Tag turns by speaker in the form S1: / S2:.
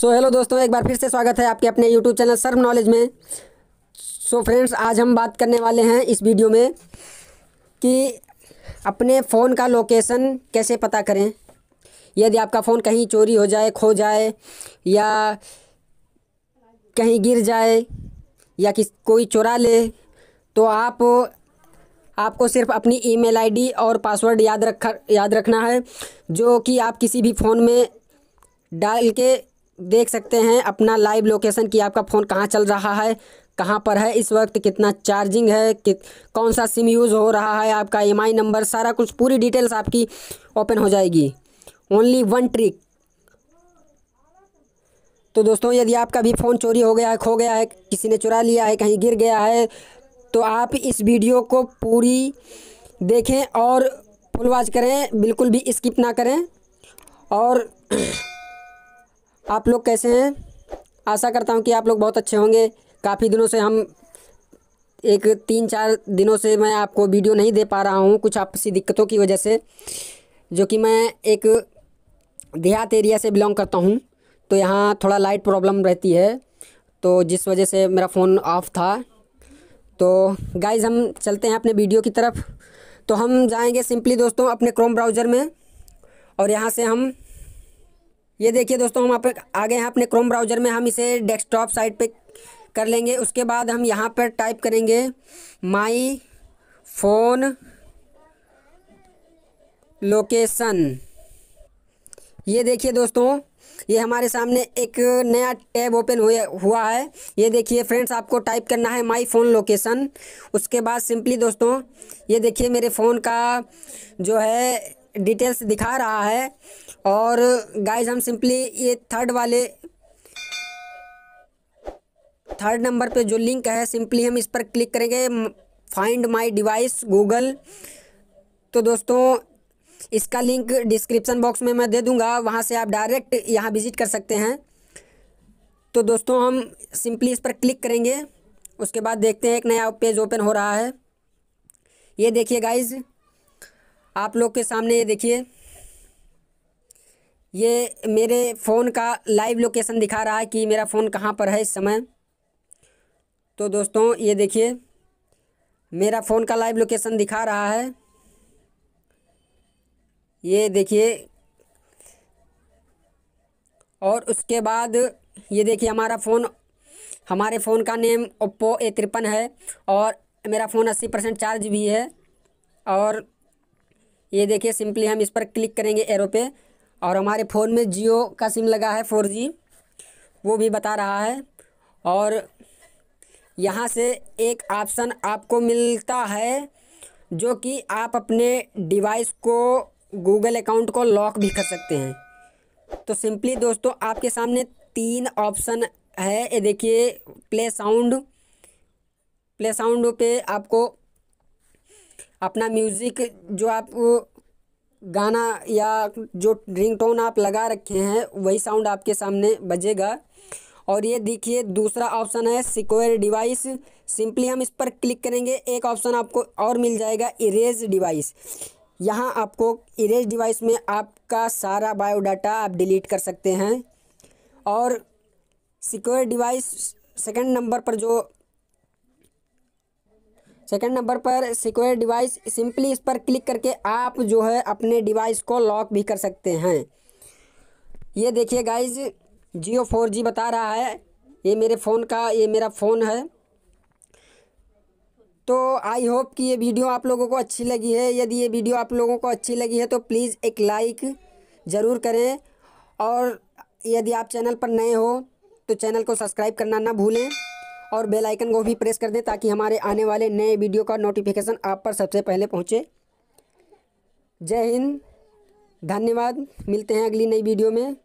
S1: so hello दोस्तों एक बार फिर से स्वागत है आपके अपने यूट्यूब चैनल सर्व नॉलेज में सो so, फ्रेंड्स आज हम बात करने वाले हैं इस वीडियो में कि अपने फ़ोन का लोकेशन कैसे पता करें यदि आपका फ़ोन कहीं चोरी हो जाए खो जाए या कहीं गिर जाए या किस कोई चुरा ले तो आप आपको सिर्फ अपनी ईमेल आईडी और पासवर्ड याद रखा याद रखना है जो कि आप किसी भी फ़ोन में डाल के देख सकते हैं अपना लाइव लोकेशन कि आपका फ़ोन कहाँ चल रहा है कहाँ पर है इस वक्त कितना चार्जिंग है कि कौन सा सिम यूज़ हो रहा है आपका एम नंबर सारा कुछ पूरी डिटेल्स आपकी ओपन हो जाएगी ओनली वन ट्रिक तो दोस्तों यदि आपका भी फ़ोन चोरी हो गया है खो गया है किसी ने चुरा लिया है कहीं गिर गया है तो आप इस वीडियो को पूरी देखें और फुल करें बिल्कुल भी स्किप ना करें और आप लोग कैसे हैं आशा करता हूँ कि आप लोग बहुत अच्छे होंगे काफ़ी दिनों से हम एक तीन चार दिनों से मैं आपको वीडियो नहीं दे पा रहा हूँ कुछ आपसी दिक्कतों की वजह से जो कि मैं एक देहात एरिया से बिलोंग करता हूँ तो यहाँ थोड़ा लाइट प्रॉब्लम रहती है तो जिस वजह से मेरा फ़ोन ऑफ था तो गाइज़ हम चलते हैं अपने वीडियो की तरफ तो हम जाएँगे सिंपली दोस्तों अपने क्रोम ब्राउज़र में और यहाँ से हम ये देखिए दोस्तों हम आप आ गए हैं अपने क्रोम ब्राउज़र में हम इसे डेस्कटॉप साइट पे कर लेंगे उसके बाद हम यहाँ पर टाइप करेंगे माई फ़ोन लोकेशन ये देखिए दोस्तों ये हमारे सामने एक नया टैब ओपन हुआ है ये देखिए फ्रेंड्स आपको टाइप करना है माई फ़ोन लोकेशन उसके बाद सिंपली दोस्तों ये देखिए मेरे फ़ोन का जो है डिटेल्स दिखा रहा है और गाइज हम सिंपली ये थर्ड वाले थर्ड नंबर पे जो लिंक है सिंपली हम इस पर क्लिक करेंगे फाइंड माय डिवाइस गूगल तो दोस्तों इसका लिंक डिस्क्रिप्शन बॉक्स में मैं दे दूंगा वहाँ से आप डायरेक्ट यहाँ विजिट कर सकते हैं तो दोस्तों हम सिंपली इस पर क्लिक करेंगे उसके बाद देखते हैं एक नया पेज ओपन हो रहा है ये देखिए गाइज़ आप लोग के सामने ये देखिए ये मेरे फ़ोन का लाइव लोकेशन दिखा रहा है कि मेरा फ़ोन कहाँ पर है इस समय तो दोस्तों ये देखिए मेरा फ़ोन का लाइव लोकेशन दिखा रहा है ये देखिए और उसके बाद ये देखिए हमारा फ़ोन हमारे फ़ोन का नेम ओप्पो ए तिरपन है और मेरा फ़ोन अस्सी परसेंट चार्ज भी है और ये देखिए सिंपली हम इस पर क्लिक करेंगे एरो पे और हमारे फ़ोन में जियो का सिम लगा है फोर जी वो भी बता रहा है और यहाँ से एक ऑप्शन आपको मिलता है जो कि आप अपने डिवाइस को गूगल अकाउंट को लॉक भी कर सकते हैं तो सिंपली दोस्तों आपके सामने तीन ऑप्शन है ये देखिए प्ले साउंड प्ले साउंड पे आपको अपना म्यूज़िक जो आप गाना या जो रिंग टोन आप लगा रखे हैं वही साउंड आपके सामने बजेगा और ये देखिए दूसरा ऑप्शन है सिक्योर डिवाइस सिंपली हम इस पर क्लिक करेंगे एक ऑप्शन आपको और मिल जाएगा इरेज डिवाइस यहाँ आपको इरेज डिवाइस में आपका सारा बायोडाटा आप डिलीट कर सकते हैं और सिक्योर डिवाइस सेकंड नंबर पर जो सेकंड नंबर पर सिक्योर डिवाइस सिंपली इस पर क्लिक करके आप जो है अपने डिवाइस को लॉक भी कर सकते हैं ये देखिए गाइज जियो फोर जी बता रहा है ये मेरे फ़ोन का ये मेरा फ़ोन है तो आई होप कि ये वीडियो आप लोगों को अच्छी लगी है यदि ये वीडियो आप लोगों को अच्छी लगी है तो प्लीज़ एक लाइक ज़रूर करें और यदि आप चैनल पर नए हो तो चैनल को सब्सक्राइब करना ना भूलें और बेल आइकन को भी प्रेस कर दें ताकि हमारे आने वाले नए वीडियो का नोटिफिकेशन आप पर सबसे पहले पहुँचे जय हिंद धन्यवाद मिलते हैं अगली नई वीडियो में